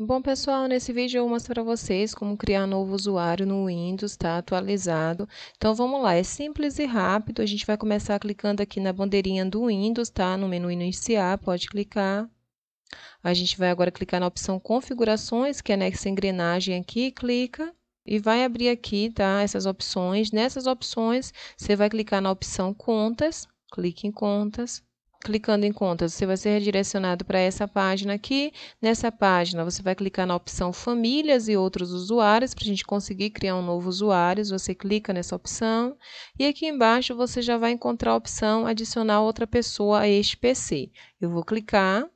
Bom, pessoal, nesse vídeo eu vou mostrar para vocês como criar novo usuário no Windows, tá? Atualizado. Então, vamos lá, é simples e rápido. A gente vai começar clicando aqui na bandeirinha do Windows, tá? No menu Iniciar, pode clicar. A gente vai agora clicar na opção Configurações, que é nessa engrenagem aqui, clica. E vai abrir aqui, tá? Essas opções. Nessas opções, você vai clicar na opção Contas, clique em Contas clicando em contas, você vai ser redirecionado para essa página aqui. Nessa página, você vai clicar na opção famílias e outros usuários, para a gente conseguir criar um novo usuário. Você clica nessa opção e aqui embaixo você já vai encontrar a opção adicionar outra pessoa a este PC. Eu vou clicar,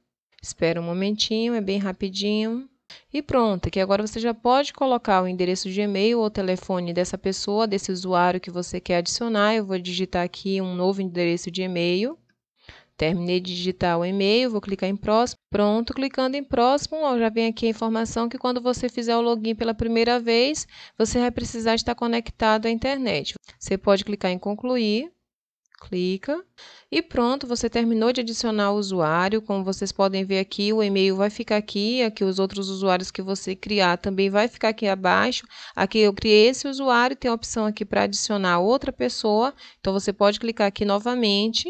espera um momentinho, é bem rapidinho. E pronto, Aqui agora você já pode colocar o endereço de e-mail ou telefone dessa pessoa, desse usuário que você quer adicionar. Eu vou digitar aqui um novo endereço de e-mail. Terminei de digitar o e-mail, vou clicar em próximo. Pronto, clicando em próximo, ó, já vem aqui a informação que quando você fizer o login pela primeira vez, você vai precisar estar conectado à internet. Você pode clicar em concluir, clica e pronto, você terminou de adicionar o usuário. Como vocês podem ver aqui, o e-mail vai ficar aqui, aqui os outros usuários que você criar também vai ficar aqui abaixo. Aqui eu criei esse usuário, tem a opção aqui para adicionar outra pessoa, então você pode clicar aqui novamente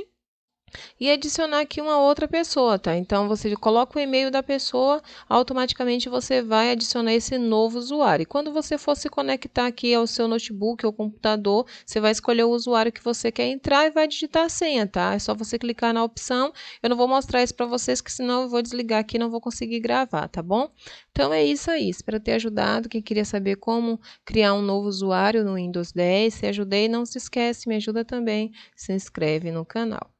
e adicionar aqui uma outra pessoa, tá? Então você coloca o e-mail da pessoa, automaticamente você vai adicionar esse novo usuário. E quando você for se conectar aqui ao seu notebook ou computador, você vai escolher o usuário que você quer entrar e vai digitar a senha, tá? É só você clicar na opção. Eu não vou mostrar isso para vocês, que senão eu vou desligar aqui e não vou conseguir gravar, tá bom? Então é isso aí. Espero ter ajudado. Quem queria saber como criar um novo usuário no Windows 10, se ajudei, não se esquece, me ajuda também. Se inscreve no canal.